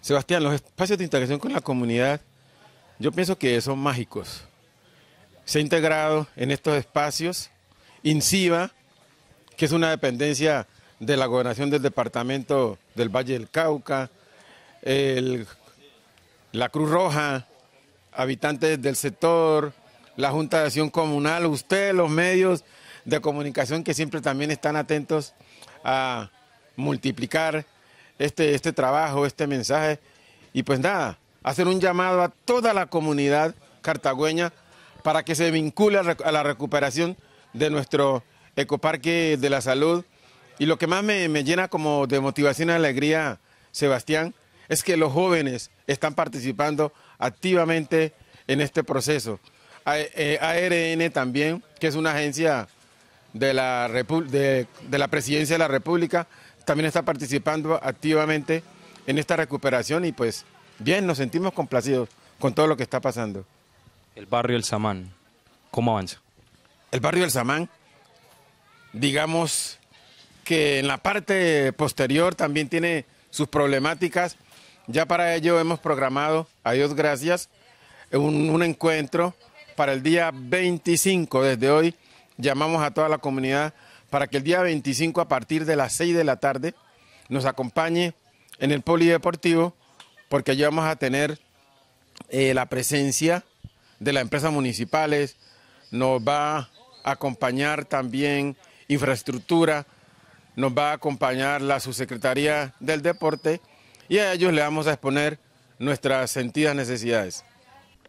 Sebastián, los espacios de integración con la comunidad, yo pienso que son mágicos. Se ha integrado en estos espacios INCIBA, que es una dependencia de la gobernación del departamento del Valle del Cauca, la Cruz Roja, habitantes del sector, la Junta de Acción Comunal, ustedes, los medios de comunicación que siempre también están atentos a multiplicar este, este, trabajo, este mensaje. Y pues nada, hacer un llamado a toda la comunidad cartagüeña para que se vincule a la recuperación de nuestro ecoparque de la salud. Y lo que más me, llena como de motivación y alegría, Sebastián, es que los jóvenes están participando activamente en este proceso. ARN eh, también, que es una agencia de la, de la Presidencia de la República, también está participando activamente en esta recuperación y pues bien, nos sentimos complacidos con todo lo que está pasando. El barrio El Samán, ¿cómo avanza? El barrio El Samán, digamos que en la parte posterior también tiene sus problemáticas. Ya para ello hemos programado, a Dios gracias, un, un, encuentro para el día 25. Desde hoy llamamos a toda la comunidad para que el día 25 a partir de las 6 de la tarde nos acompañe en el Polideportivo, porque allí vamos a tener eh, la presencia de las empresas municipales, nos va a acompañar también infraestructura, nos va a acompañar la subsecretaría del deporte y a ellos le vamos a exponer nuestras sentidas necesidades.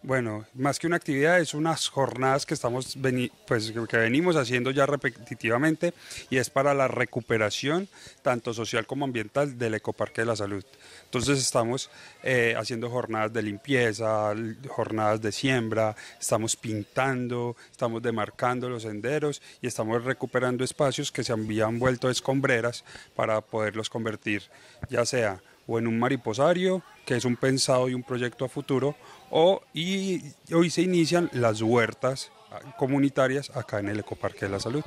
Bueno, más que una actividad, es unas jornadas que, estamos pues, que venimos haciendo ya repetitivamente y es para la recuperación, tanto social como ambiental, del Ecoparque de la Salud. Entonces estamos eh, haciendo jornadas de limpieza, jornadas de siembra, estamos pintando, estamos demarcando los senderos y estamos recuperando espacios que se habían vuelto escombreras para poderlos convertir ya sea o en un mariposario que es un pensado y un proyecto a futuro, o, y hoy se inician las huertas ah, comunitarias acá en el Ecoparque de la Salud.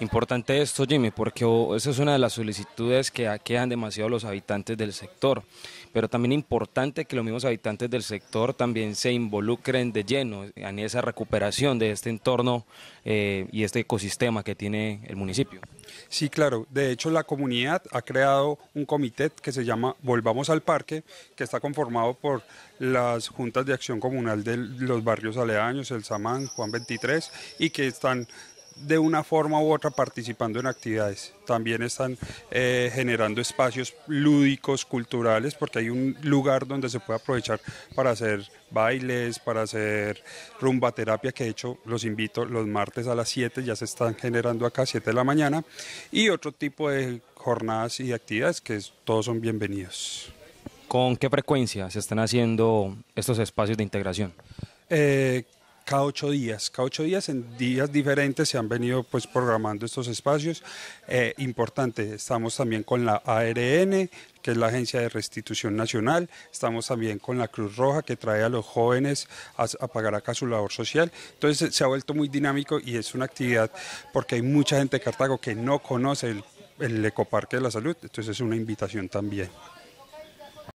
Importante esto, Jimmy, porque esa es una de las solicitudes que quedan demasiado los habitantes del sector, pero también importante que los mismos habitantes del sector también se involucren de lleno en esa recuperación de este entorno eh, y este ecosistema que tiene el municipio. Sí, claro. De hecho, la comunidad ha creado un comité que se llama Volvamos al Parque, que está conformado por las juntas de acción comunal de los barrios aledaños, el Samán, Juan 23, y que están de una forma u otra participando en actividades. También están eh, generando espacios lúdicos, culturales, porque hay un lugar donde se puede aprovechar para hacer bailes, para hacer rumba terapia, que de hecho los invito los martes a las 7, ya se están generando acá, a 7 de la mañana, y otro tipo de jornadas y actividades que todos son bienvenidos. ¿Con qué frecuencia se están haciendo estos espacios de integración? Eh, cada ocho días. Cada ocho días en días diferentes se han venido pues programando estos espacios. Eh, importantes. estamos también con la ARN, que es la Agencia de Restitución Nacional. Estamos también con la Cruz Roja, que trae a los jóvenes a, pagar acá su labor social. Entonces se ha vuelto muy dinámico y es una actividad porque hay mucha gente de Cartago que no conoce el, el Ecoparque de la Salud. Entonces es una invitación también.